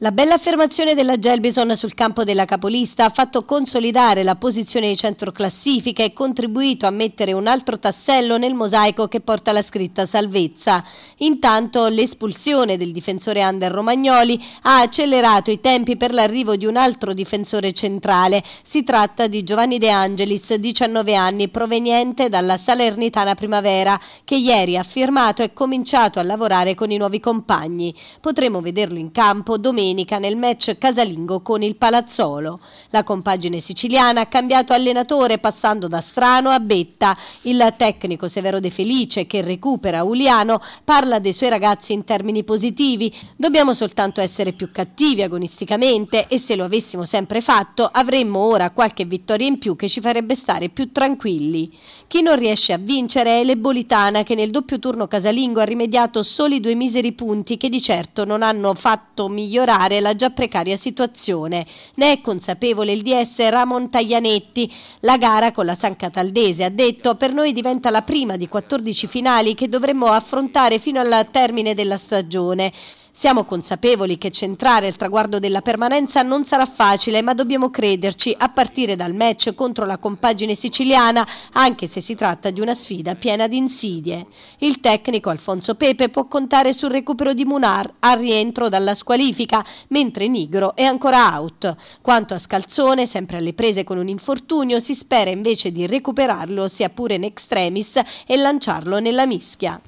La bella affermazione della Gelbison sul campo della capolista ha fatto consolidare la posizione di centro classifica e contribuito a mettere un altro tassello nel mosaico che porta la scritta salvezza. Intanto l'espulsione del difensore Ander Romagnoli ha accelerato i tempi per l'arrivo di un altro difensore centrale. Si tratta di Giovanni De Angelis, 19 anni, proveniente dalla Salernitana Primavera, che ieri ha firmato e cominciato a lavorare con i nuovi compagni. Potremo vederlo in campo domenica domenica nel match casalingo con il Palazzolo. La compagine siciliana ha cambiato allenatore passando da Strano a Betta. Il tecnico Severo De Felice, che recupera Uliano, parla dei suoi ragazzi in termini positivi. Dobbiamo soltanto essere più cattivi agonisticamente e se lo avessimo sempre fatto avremmo ora qualche vittoria in più che ci farebbe stare più tranquilli. Chi non riesce a vincere è l'Ebolitana che nel doppio turno casalingo ha rimediato soli due miseri punti che di certo non hanno fatto migliorare peggiorare la già precaria situazione. Ne è consapevole il DS Ramon Taglianetti. La gara con la San Cataldese ha detto per noi diventa la prima di 14 finali che dovremmo affrontare fino al termine della stagione. Siamo consapevoli che centrare il traguardo della permanenza non sarà facile, ma dobbiamo crederci a partire dal match contro la compagine siciliana, anche se si tratta di una sfida piena di insidie. Il tecnico Alfonso Pepe può contare sul recupero di Munar al rientro dalla squalifica, mentre Nigro è ancora out. Quanto a Scalzone, sempre alle prese con un infortunio, si spera invece di recuperarlo sia pure in extremis e lanciarlo nella mischia.